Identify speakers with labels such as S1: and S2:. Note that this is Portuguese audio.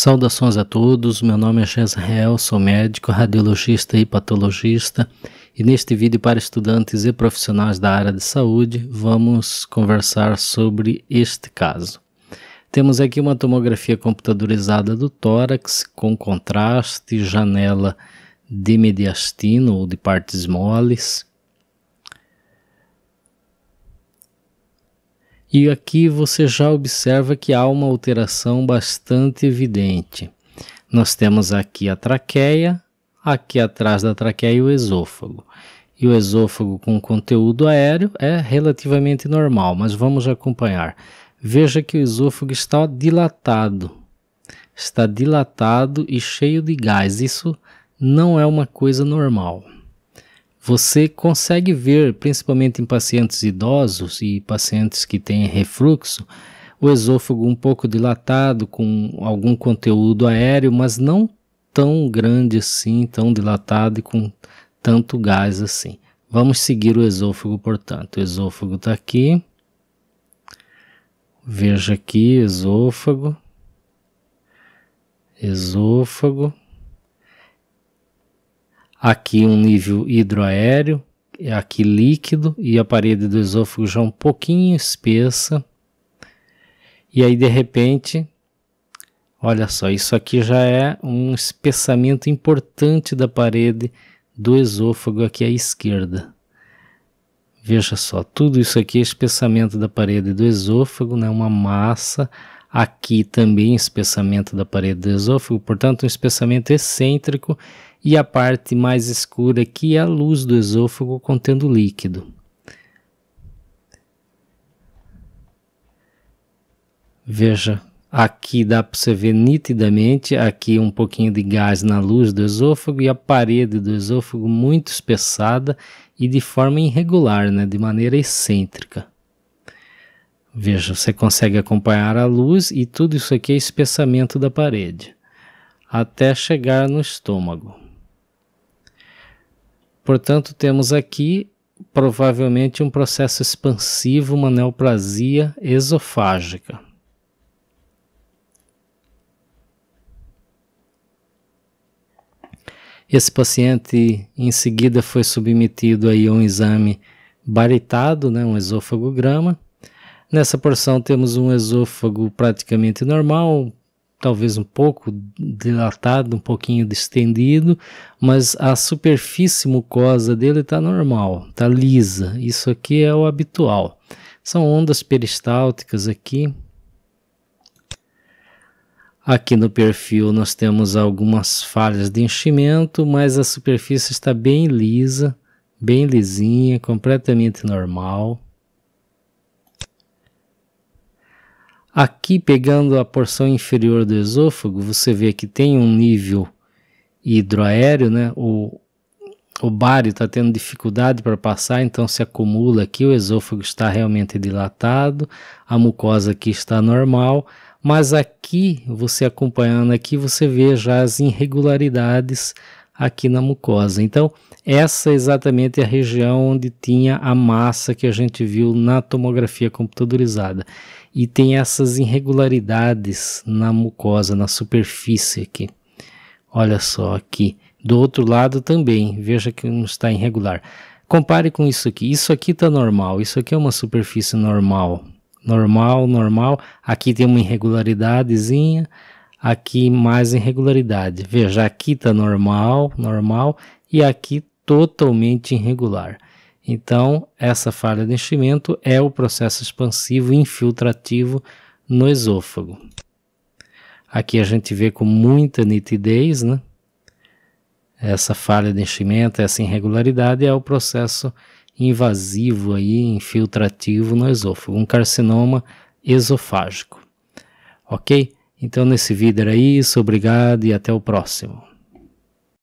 S1: Saudações a todos, meu nome é Jezreel, sou médico, radiologista e patologista e neste vídeo para estudantes e profissionais da área de saúde vamos conversar sobre este caso. Temos aqui uma tomografia computadorizada do tórax com contraste, janela de mediastino ou de partes moles, E aqui você já observa que há uma alteração bastante evidente. Nós temos aqui a traqueia, aqui atrás da traqueia o esôfago. E o esôfago com conteúdo aéreo é relativamente normal, mas vamos acompanhar. Veja que o esôfago está dilatado, está dilatado e cheio de gás. Isso não é uma coisa normal você consegue ver, principalmente em pacientes idosos e pacientes que têm refluxo, o esôfago um pouco dilatado, com algum conteúdo aéreo, mas não tão grande assim, tão dilatado e com tanto gás assim. Vamos seguir o esôfago, portanto. O esôfago está aqui. Veja aqui, esôfago. Esôfago. Aqui um nível hidroaéreo, aqui líquido e a parede do esôfago já um pouquinho espessa. E aí de repente, olha só, isso aqui já é um espessamento importante da parede do esôfago aqui à esquerda. Veja só, tudo isso aqui é espessamento da parede do esôfago, né? uma massa. Aqui também é espessamento da parede do esôfago, portanto um espessamento excêntrico e a parte mais escura aqui é a luz do esôfago contendo líquido. Veja, aqui dá para você ver nitidamente, aqui um pouquinho de gás na luz do esôfago e a parede do esôfago muito espessada e de forma irregular, né, de maneira excêntrica. Veja, você consegue acompanhar a luz e tudo isso aqui é espessamento da parede, até chegar no estômago. Portanto, temos aqui provavelmente um processo expansivo, uma neoplasia esofágica. Esse paciente em seguida foi submetido aí a um exame baritado, né, um esofagograma. Nessa porção temos um esôfago praticamente normal, talvez um pouco dilatado, um pouquinho distendido, mas a superfície mucosa dele está normal, está lisa. Isso aqui é o habitual. São ondas peristálticas aqui. Aqui no perfil nós temos algumas falhas de enchimento, mas a superfície está bem lisa, bem lisinha, completamente normal. Aqui, pegando a porção inferior do esôfago, você vê que tem um nível hidroaéreo, né? O, o bário está tendo dificuldade para passar, então se acumula aqui, o esôfago está realmente dilatado, a mucosa aqui está normal, mas aqui, você acompanhando aqui, você vê já as irregularidades aqui na mucosa. Então, essa é exatamente a região onde tinha a massa que a gente viu na tomografia computadorizada. E tem essas irregularidades na mucosa, na superfície aqui. Olha só aqui. Do outro lado também, veja que não está irregular. Compare com isso aqui. Isso aqui está normal, isso aqui é uma superfície normal. Normal, normal. Aqui tem uma irregularidadezinha, aqui mais irregularidade. Veja, aqui está normal, normal, e aqui totalmente irregular. Então, essa falha de enchimento é o processo expansivo infiltrativo no esôfago. Aqui a gente vê com muita nitidez, né? Essa falha de enchimento, essa irregularidade é o processo invasivo aí, infiltrativo no esôfago, um carcinoma esofágico. OK? Então, nesse vídeo era isso, obrigado e até o próximo.